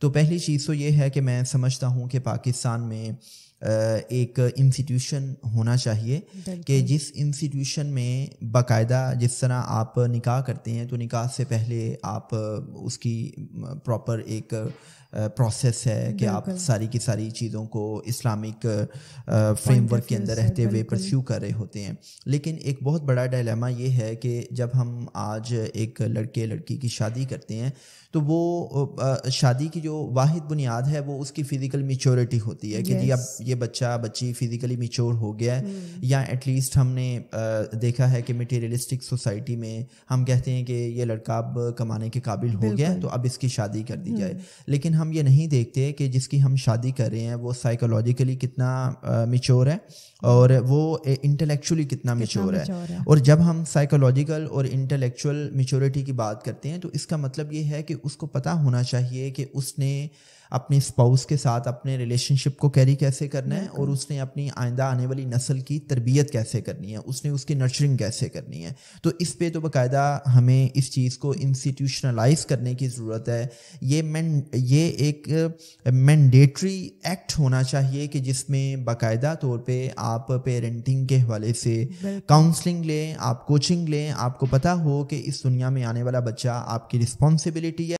तो पहली चीज़ तो ये है कि मैं समझता हूँ कि पाकिस्तान में एक इंस्टीट्यूशन होना चाहिए कि जिस इंस्टीट्यूशन में बाकायदा जिस तरह आप निकाह करते हैं तो निकाह से पहले आप उसकी प्रॉपर एक प्रोसेस है कि आप सारी की सारी चीज़ों को इस्लामिक फ्रेमवर्क के अंदर रहते हुए परस्यू कर रहे होते हैं लेकिन एक बहुत बड़ा डायलेमा ये है कि जब हम आज एक लड़के लड़की की शादी करते हैं तो वो शादी की जो वाहिद बुनियाद है वो उसकी फ़िज़िकल मेचोरिटी होती है कि जी अब ये बच्चा बच्ची फिजिकली मिच्योर हो गया है हम्म। या एटलीस्ट हमने देखा है कि मटेरियलिस्टिक सोसाइटी में हम कहते हैं कि ये लड़का अब कमाने के काबिल हो गया है तो अब इसकी शादी कर दी जाए हम्म। लेकिन हम ये नहीं देखते कि जिसकी हम शादी कर रहे हैं वो साइकोलॉजिकली कितना मिच्योर है और वो इंटेलेक्चुअली कितना मिच्योर है।, है और जब हम साइकोलॉजिकल और इंटेलेक्चुअल मिच्योरिटी की बात करते हैं तो इसका मतलब ये है कि उसको पता होना चाहिए कि उसने अपने स्पाउस के साथ अपने रिलेशनशिप को कैरी कैसे करना है और उसने अपनी आइंदा आने वाली नस्ल की तरबियत कैसे करनी है उसने उसकी नर्चरिंग कैसे करनी है तो इस पे तो बाकायदा हमें इस चीज़ को इंस्टीट्यूशनलाइज करने की ज़रूरत है ये मैं ये एक मैंडेटरी एक्ट होना चाहिए कि जिसमें बाकायदा तौर पे आप पेरेंटिंग के हवाले से काउंसलिंग लें आप कोचिंग लें आपको पता हो कि इस दुनिया में आने वाला बच्चा आपकी रिस्पॉन्सिबिलिटी है